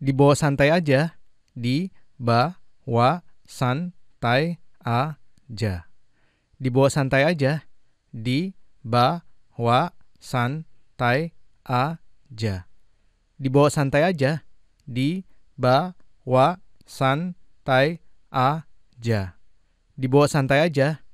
dibawa santai aja, di tai santai aja. Dibawa santai aja, di tai santai aja. Dibawa santai aja, di tai santai aja. Dibawa santai aja,